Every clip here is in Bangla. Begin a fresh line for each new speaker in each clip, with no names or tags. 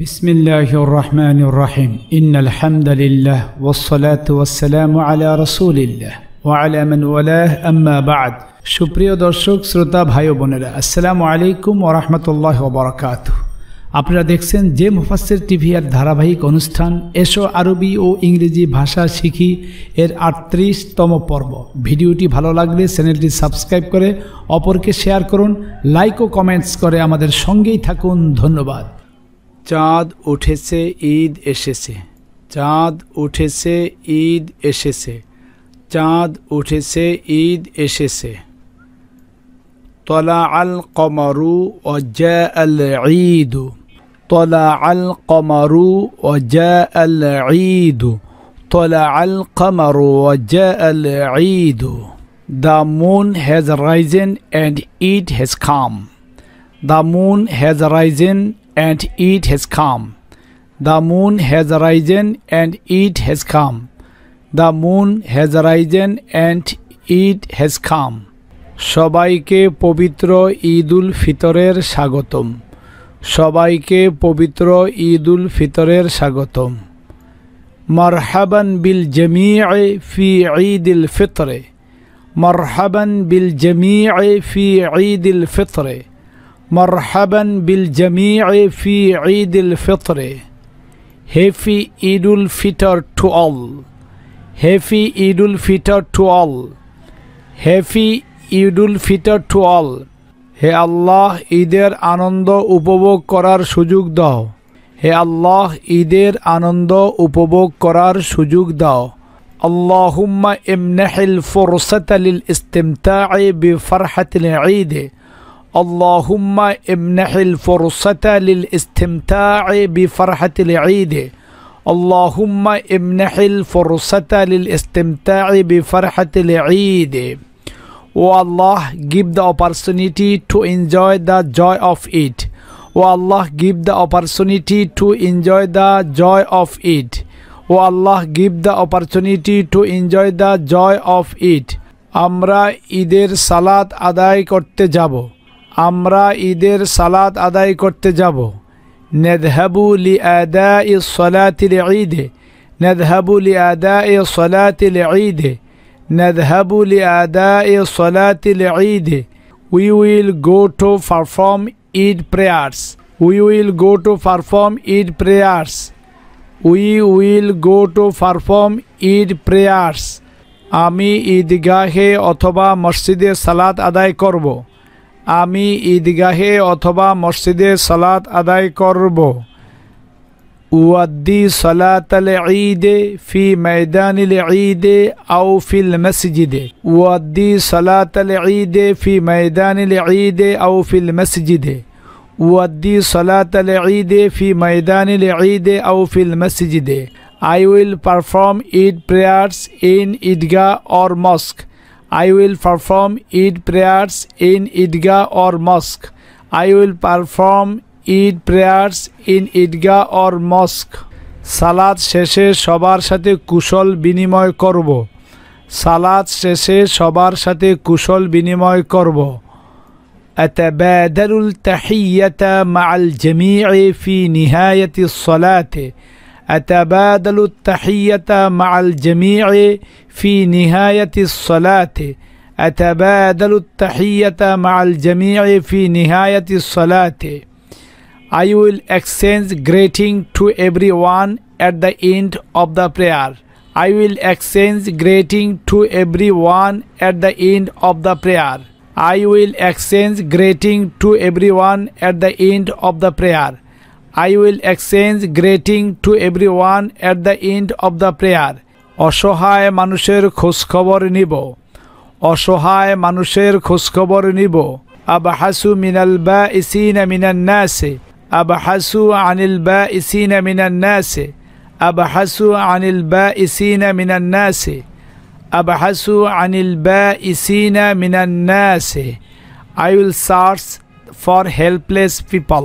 بسم الله الرحمن الرحيم إن الحمد لله والصلاة والسلام على رسول الله وعلى من والاه أما بعد সুপ্রিয় দর্শক শ্রোতা ভাই বোনেরা আসসালামু আলাইকুম ও রহমতুল্লাহ বরকাত আপনারা দেখছেন যে মুফাসের টিভি আর ধারাবাহিক অনুষ্ঠান এসো আরবি ও ইংরেজি ভাষা শিখি এর আটত্রিশতম পর্ব ভিডিওটি ভালো লাগলে চ্যানেলটি সাবস্ক্রাইব করে অপরকে শেয়ার করুন লাইক ও কমেন্টস করে আমাদের সঙ্গেই থাকুন ধন্যবাদ চাঁদ উঠেছে ঈদ এসেছে চাঁদ উঠেছে ঈদ এসেছে চাঁদ উঠেছে ঈদ এসেছে তলা আল কমারু অজা আল ঈদু তলা আল কমারু অজা আল ঈদু তলা আল কমারু অজা আল ঈদু the moon has risen and it has come the moon has risen and it has come. The moon has risen and it has come. The moon has risen and it has come. সবাইকে পবিত্র উল ফিতরের স্বাগতম সবাইকে পবিত্র উল ফিতরের স্বাগতম মারহাবান বিল জমি ফি ঈদুল ফিতরে মারহাবান বিল জমি ফি ঈদুল ফিতরে مرحبا بالجميع في عيد الفطر هفي عيد الفطر تو أل هفي عيد الفطر تو أل هفي عيد الفطر تو أل هي الله إيدير اناندا উপভোগ করার সুযোগ داو هي الله إيدير اناندا উপভোগ করার সুযোগ داو اللهم امنح الفرصة للاستمتاع بفرحة العيد اللهم امنح الفرصة للاستمتاع بفرحة العيد اللهم امنح الفرصة للاستمتاع بفرحة العيد O Allah, give the opportunity to enjoy the joy of it. O Allah, give the opportunity to enjoy the joy of it. O Allah, give the opportunity to enjoy the joy of it. আমরা ঈদের সালাত আদায় করতে যাব আমরা ঈদের সালাত আদায় করতে যাব নেদহাবুলি লি আদা ই সলাতিল ঈদে নেদহাবু লি আদা এ সলাতিল ঈদে নেদহাবু লি আদা এ সলাতিল ঈদে we will go to perform Eid prayers we will go to perform Eid prayers we will go to perform Eid prayers আমি ঈদগাহে অথবা মসজিদে সালাত আদায় করবো আমি ঈদগাহে অথবা মসজিদে সালাত আদায় করব উয়াদ্দি সালাতাল ঈদে ফি ময়দানিল ঈদে আও ফিল মসজিদে উয়াদ্দি সালাতাল ঈদে ফি ময়দানিল ঈদে আও ফিল মসজিদে উয়াদ্দি সালাতাল ঈদে ফি ময়দানিল ঈদে আও ফিল মসজিদে I will perform Eid prayers in Eidgah or mosque I will perform Eid prayers in Idga or mosque. I will perform Eid prayers in Idga or mosque. সালাদ শেষে সবার সাথে কুশল বিনিময় করব সালাদ শেষে সবার সাথে কুশল বিনিময় করব أتبادل التحية مع الجميع في نهاية الصلاة أتبادل التحية مع الجميع في نهاية الصلاة أتبادل التحية مع الجميع في نهاية الصلاة I will exchange greeting to everyone at the end of the prayer. I will exchange greeting to everyone at the end of the prayer. I will exchange greeting to everyone at the end of the prayer. Will exchange greeting to every one at the end of the prayer অসহায় মানুষের খোঁজখবর নিব অসহায় মানুষের খোঁজখবর নিব আব হাসু মিনাল বা ইসিন মিনান্নাসে আব হাসু আনিল বা ইসিন মিনান্নাসে আব হাসু আনিল বা ইসিন মিনান্নাসে আব হাসু আনিল বা ইসিন মিনান্নাসে I will search for helpless people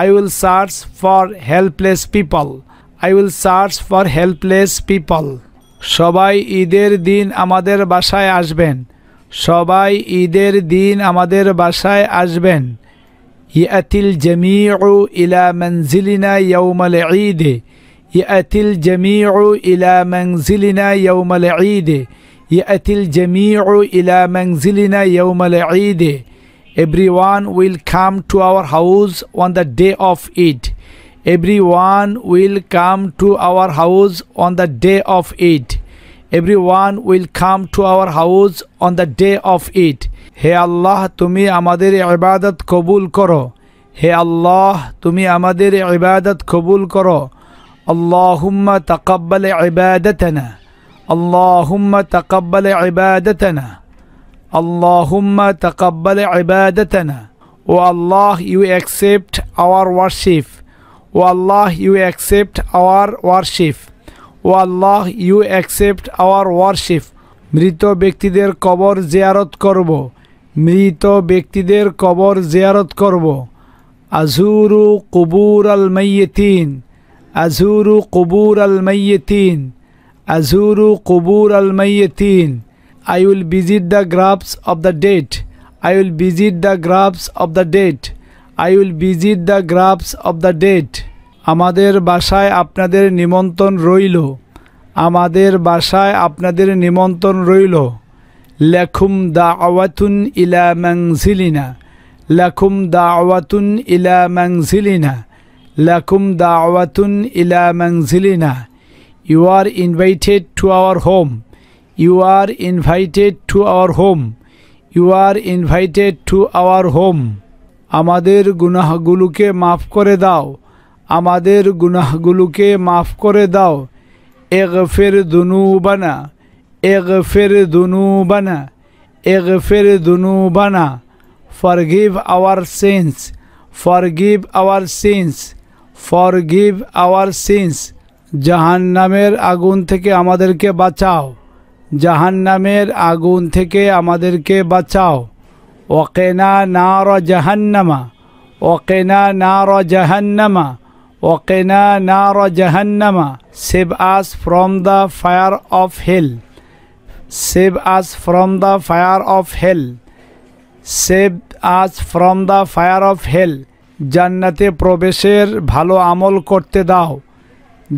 I will search for helpless people I will search for helpless people সবাই ঈদের দিন আমাদের বাসায় আসবেন সবাই ঈদের দিন আমাদের বাসায় আসবেন ইয়াতিল জমিউ ইলা মঞ্জিলিনা ইয়ৌমাল ঈদে ইয়াতিল জমিউ ইলা মঞ্জিলিনা ইয়ৌমাল ঈদে ইয়াতিল জমিউ ইলা মঞ্জিলিনা ইয়ৌমাল ঈদে Everyone will come to our house on the day of it. Everyone will come to our house on the day of it. Everyone will come to our house on the day of it. He Allah, tumi amader ibadat kabul koro. He Allah, tumi amader ibadat kabul koro. Allahumma taqabbal ibadatana. Allahumma taqabbal ibadatana. Allahumma taqabbal ibadatana. O Allah, you accept our worship. O Allah, you accept our worship. O Allah you accept our worship মৃত ব্যক্তিদের কবর জিয়ারত করব মৃত ব্যক্তিদের কবর জিয়ারত করব আজুরু কবুর আল মাইয়েতিন আজুরু কবুর আল মাইয়েতিন আজুরু কবুর আল মাইয়েতিন I will visit the graves of the dead I will visit the graves of the dead I will visit the graves of the dead আমাদের বাসায় আপনাদের নিমন্ত্রণ রইল আমাদের বাসায় আপনাদের নিমন্ত্রণ রইল লেখুম দা আওয়াতুন ইলা ম্যাংসিলিনা লেখুম দা আওয়াতুন ইলা ম্যাংসিলিনা লেখুম দা আওয়াতুন ইলা ম্যাংসিলিনা you are invited to our home you are invited to our home you are invited to our home আমাদের গুনাহগুলোকে মাফ করে দাও আমাদের গুনাহগুলোকে মাফ করে দাও এক ফের দুনু বানা এক ফের দুনু বানা এক ফের দুনু বানা forgive our sins forgive our sins forgive our sins জাহান্নামের আগুন থেকে আমাদেরকে বাঁচাও জাহান্নামের আগুন থেকে আমাদেরকে বাঁচাও ওকেনা না র জাহান্নামা ওকেনা না র জাহান্নামা ওকেনা না র জাহান্নামা save us from the fire of hell save us from the fire of hell save us from the fire of hell জান্নাতে প্রবেশের ভালো আমল করতে দাও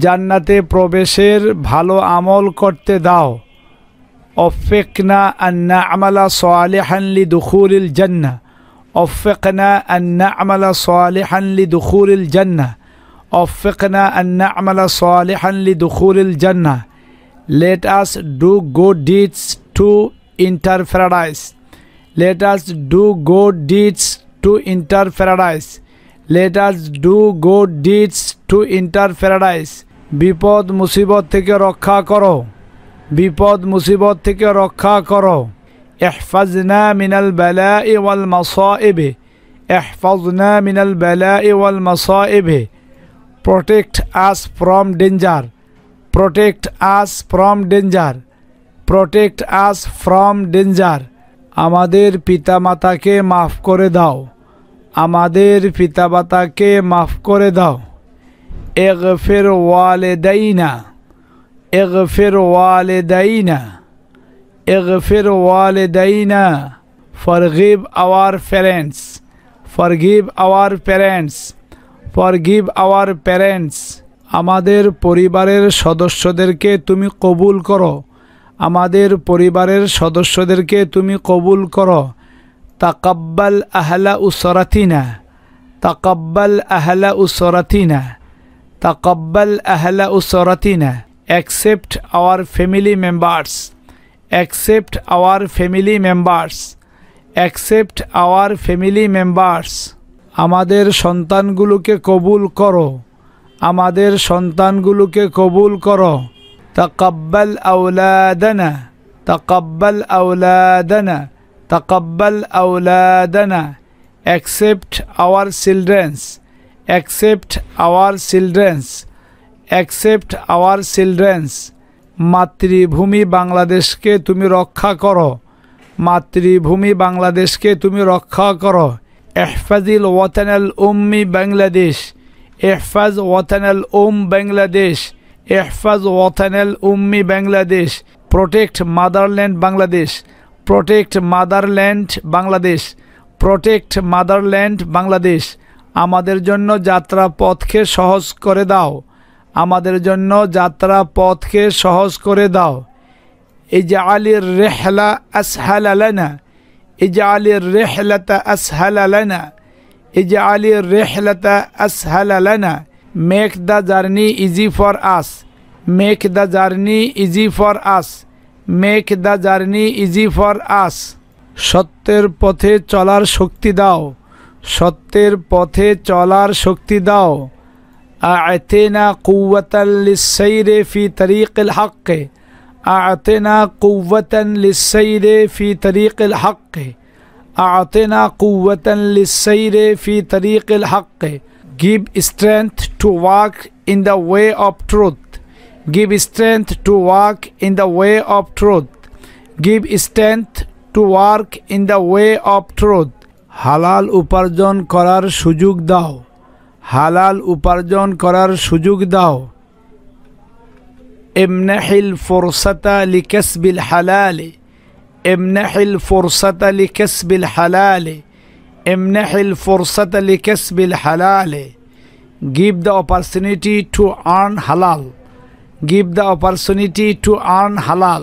জান্নাতে প্রবেশের ভালো আমল করতে দাও وفقنا أن نعمل صالحا لدخول الجنة وفقنا أن نعمل صالحا لدخول الجنة وفقنا أن نعمل صالحا لدخول الجنة Let us do good deeds to enter paradise. Let us do good deeds to enter paradise. Let us do good deeds to enter paradise. বিপদ মুসিবত থেকে রক্ষা করো বিপদ মুসিবত থেকে রক্ষা করো এহফাজনা মিনাল বেলা ওয়াল মাসা এবে এহফাজনা মিনাল বেলা এওয়াল মাস এবে protect us from danger protect us from danger protect us from danger আমাদের পিতামাতাকে মাফ করে দাও আমাদের পিতামাতাকে মাফ করে দাও ফের ওয়ালে দেয় না اغفر ওয়ালেদাইনা اغفر ওয়ালেদাইনা forgive our parents forgive our parents forgive our parents আমাদের পরিবারের সদস্যদেরকে তুমি কবুল করো আমাদের পরিবারের সদস্যদেরকে তুমি কবুল করো তাকাব্বাল আহলা উসরাতিনা তাকাব্বাল আহলা উসরাতিনা তাকাব্বাল আহলা উসরাতিনা accept our family members accept our family members accept our family members আমাদের সন্তানগুলোকে কবুল করো আমাদের সন্তানগুলোকে কবুল করো তকব্বাল আউলাদানা তকব্বাল আউলাদানা তকব্বাল আউলাদানা accept our childrens accept our childrens accept our childrens মাতৃভূমি বাংলাদেশকে তুমি রক্ষা করো মাতৃভূমি বাংলাদেশকে তুমি রক্ষা করো এহফাজিল ওয়াতানাল উম্মি বাংলাদেশ এহফাজ ওয়াতানাল উম বাংলাদেশ এহফাজ ওয়াতানাল উম্মি Bangladesh protect motherland Bangladesh protect motherland Bangladesh protect motherland Bangladesh আমাদের জন্য যাত্রা পথকে সহজ করে দাও আমাদের জন্য যাত্রা পথকে সহজ করে দাও এই যে আলির রেহলা আসহাল আলানা এই যে আলির রেহলাতা আসহাল আলানা এই যে আলির রেহলাতা আসহাল আলানা make the journey easy for us make the journey easy for us make the journey easy for us সত্যের পথে চলার শক্তি দাও সত্যের পথে চলার শক্তি দাও أعطنا قوة للسير في طريق الحق أعطنا قوة للسير في طريق الحق أعطنا قوة للسير في طريق الحق Give strength to walk in the way of truth Give strength to walk in the way of truth Give strength to walk in the way of truth হালাল উপার্জন করার সুযোগ দাও হালাল উপার্জন করার সুযোগ দাও এমনাহিল ফোরসাতা লিকেসবিল হালালে এমনাহিল ফোরসাতা লিকেসবিল হালালে এমনাহিল ফোরসাতা বিল হালালে give the opportunity to earn halal give the opportunity to earn halal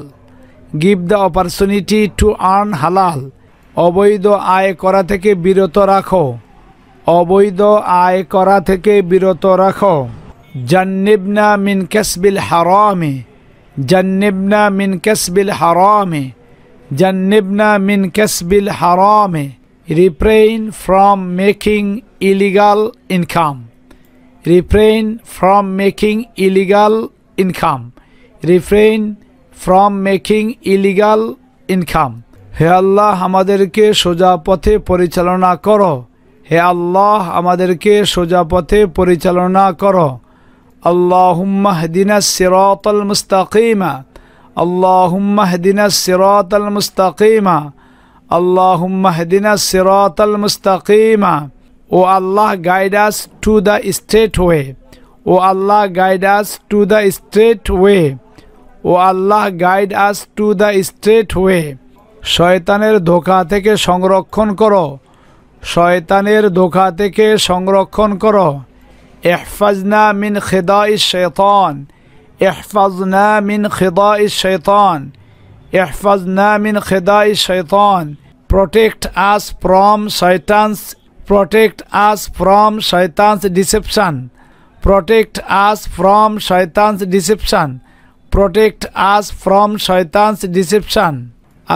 give the opportunity to earn halal অবৈধ আয় করা থেকে বিরত রাখো অবৈধ আয় করা থেকে বিরত রাখো জান্নিবনা মিন কসবিল হারামে জান্নিবনা মিন কসবিল হারামে জান্নিবনা মিন কসবিল আমি refrain from making illegal income refrain from making illegal income refrain from making illegal income হে আল্লাহ আমাদেরকে সোজা পথে পরিচালনা করো হে আল্লাহ আমাদেরকে সোজা পথে পরিচালনা করো আল্লাহম্মাহদিনা সিরাতল মুস্তাকিমা আল্লাহম্মাহদিনা সিরাতল মুস্তাকিমা আল্লাহম্মাহদিনা সিরাতল মুস্তাকিমা O Allah guide us to the straight way O Allah guide to the straight way O Allah guide us to the straight way শয়তানের ধোকা থেকে সংরক্ষণ করো শয়তানের ধোকা থেকে সংরক্ষণ এহফাজ এহফাজনা মিন খেদা ই শেতন এহফাজনা মিন খেদা ই শেতন এহফাজনা মিন খেদা ই শেতন protect us from shaitan's protect us from shaitan's deception protect us from shaitan's deception protect us from shaitan's deception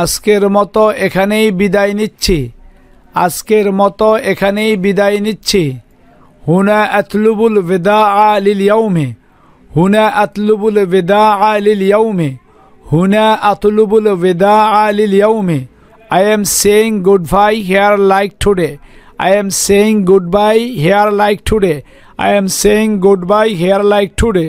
আজকের মতো এখানেই বিদায় নিচ্ছি আজকের মতো এখানেই বিদায় নিচ্ছি হুনা আতলুবুল বেদা আলিল ইয়ৌমে হুনা আতলুবুল বেদা আলিল ইয়ৌমে হুনা আতলুবুল বেদা আলিল ইয়ৌমে I am saying goodbye here like today I am saying goodbye here like today I am saying goodbye here like today